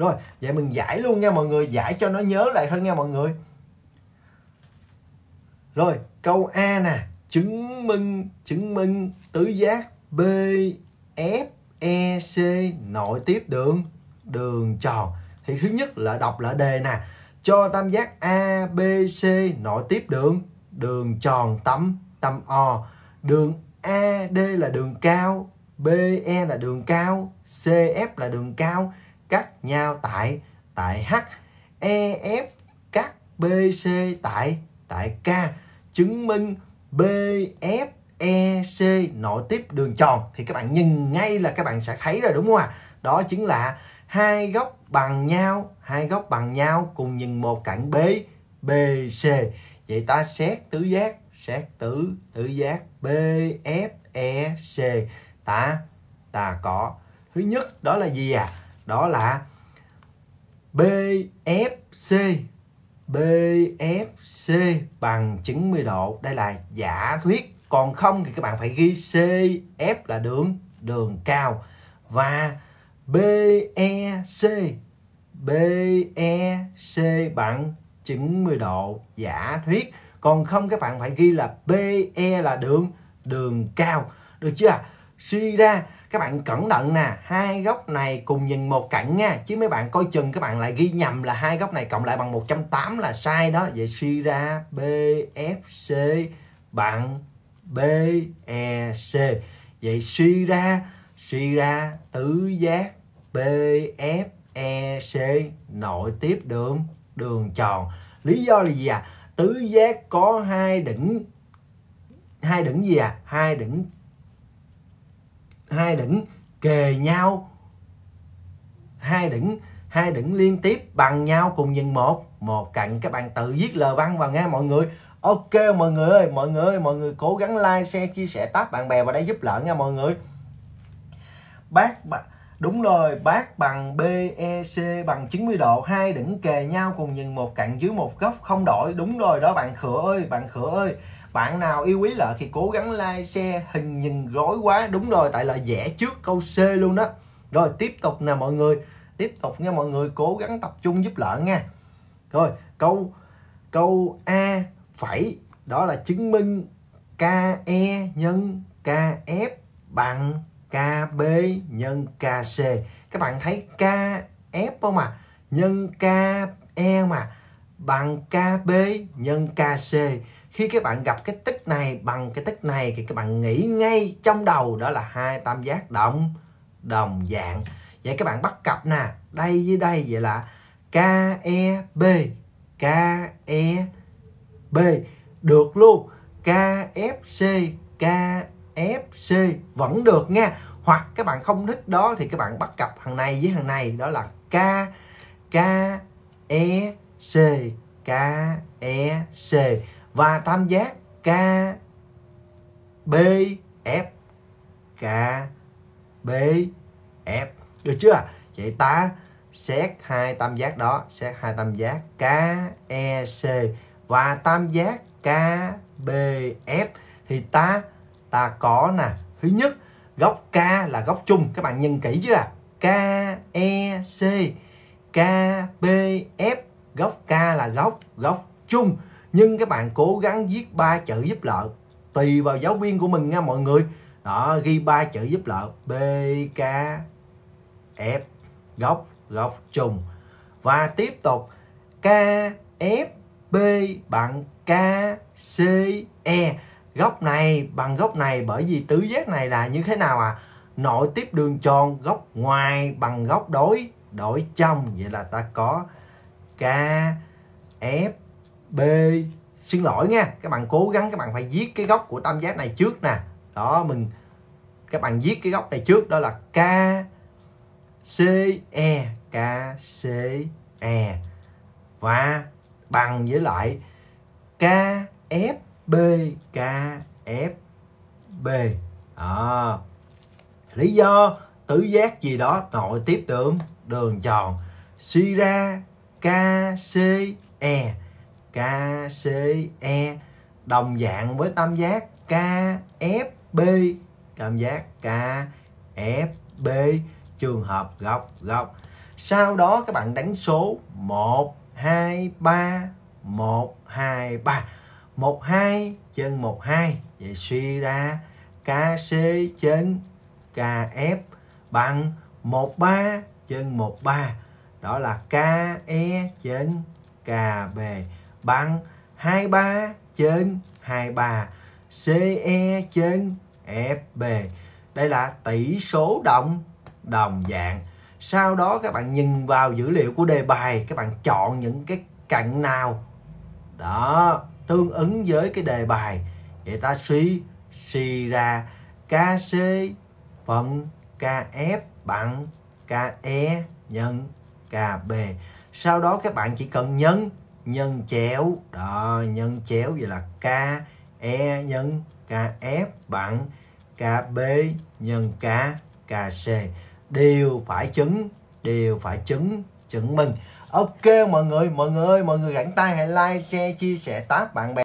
Rồi, vậy mình giải luôn nha mọi người, giải cho nó nhớ lại thôi nha mọi người. Rồi, câu A nè, chứng minh chứng minh tứ giác B F E C nội tiếp đường đường tròn. Thì thứ nhất là đọc lại đề nè, cho tam giác A B C nội tiếp đường đường tròn tâm tâm O, đường AD là đường cao, BE là đường cao, CF là đường cao cắt nhau tại tại H EF cắt BC tại tại K chứng minh BF EC nội tiếp đường tròn thì các bạn nhìn ngay là các bạn sẽ thấy rồi đúng không ạ? À? Đó chính là hai góc bằng nhau, hai góc bằng nhau cùng nhìn một cạnh B BC. Vậy ta xét tứ giác, xét tứ tứ giác BFEC ta ta có. Thứ nhất đó là gì à? đó là BFC BFC bằng 90 độ đây là giả thuyết còn không thì các bạn phải ghi CF là đường đường cao và BEC BEC bằng 90 độ giả thuyết còn không các bạn phải ghi là BE là đường đường cao được chưa suy ra các bạn cẩn thận nè hai góc này cùng nhìn một cạnh nha chứ mấy bạn coi chừng các bạn lại ghi nhầm là hai góc này cộng lại bằng 180 là sai đó vậy suy ra BFC bằng BEC vậy suy ra suy ra tứ giác BFEC nội tiếp đường đường tròn lý do là gì à tứ giác có hai đỉnh hai đỉnh gì à hai đỉnh hai đỉnh kề nhau hai đỉnh hai đỉnh liên tiếp bằng nhau cùng nhìn một một cạnh các bạn tự viết lời văn vào nghe mọi người ok mọi người ơi mọi người ơi mọi người cố gắng like share chia sẻ tắt bạn bè vào đây giúp lỡ nha mọi người bác đúng rồi bác bằng BEC bằng 90 độ hai đỉnh kề nhau cùng nhìn một cạnh dưới một góc không đổi đúng rồi đó bạn khửa ơi bạn khửa ơi bạn nào yêu quý lợi thì cố gắng like share hình nhìn gói quá đúng rồi tại là vẽ trước câu c luôn đó rồi tiếp tục nè mọi người tiếp tục nha mọi người cố gắng tập trung giúp lợi nha rồi câu câu a phẩy đó là chứng minh ke nhân kf bằng kb nhân kc các bạn thấy kf không à nhân ke mà bằng kb nhân kc khi các bạn gặp cái tích này bằng cái tích này thì các bạn nghĩ ngay trong đầu đó là hai tam giác động đồng dạng vậy các bạn bắt cặp nè đây với đây vậy là KEB KEB được luôn KFC KFC vẫn được nha hoặc các bạn không thích đó thì các bạn bắt cặp thằng này với thằng này đó là K K E C K E C và tam giác K B F K B F được chưa vậy ta xét hai tam giác đó xét hai tam giác K E C và tam giác K B F thì ta ta có nè thứ nhất góc K là góc chung các bạn nhìn kỹ chưa K E C K B F góc K là góc góc chung nhưng các bạn cố gắng viết ba chữ giúp lợi tùy vào giáo viên của mình nha mọi người đó ghi ba chữ giúp lợi b k f góc góc trùng và tiếp tục k f b bằng k c e góc này bằng góc này bởi vì tứ giác này là như thế nào à nội tiếp đường tròn góc ngoài bằng góc đối đổi trong vậy là ta có k f B xin lỗi nha các bạn cố gắng các bạn phải viết cái góc của tam giác này trước nè đó mình các bạn viết cái góc này trước đó là K C E K C E và bằng với lại K F B K F B à, lý do tứ giác gì đó nội tiếp đường đường tròn suy ra K C E KCE đồng dạng với tam giác KFB tam giác KFB trường hợp góc góc sau đó các bạn đánh số 1 2 3 1 2 3 1 2 trên 1 2 vậy suy ra KC trên KF bằng 1 3 trên 1 3 đó là KE trên KB bằng 23 trên 23 CE trên FB đây là tỷ số đồng đồng dạng sau đó các bạn nhìn vào dữ liệu của đề bài các bạn chọn những cái cạnh nào đó tương ứng với cái đề bài vậy ta suy suy ra KC phần KF bằng KE nhân KB sau đó các bạn chỉ cần nhân nhân chéo đó nhân chéo vậy là k e nhân k kf bằng b nhân k k c đều phải chứng đều phải chứng chứng minh ok mọi người mọi người mọi người rảnh tay hãy like share chia sẻ tag bạn bè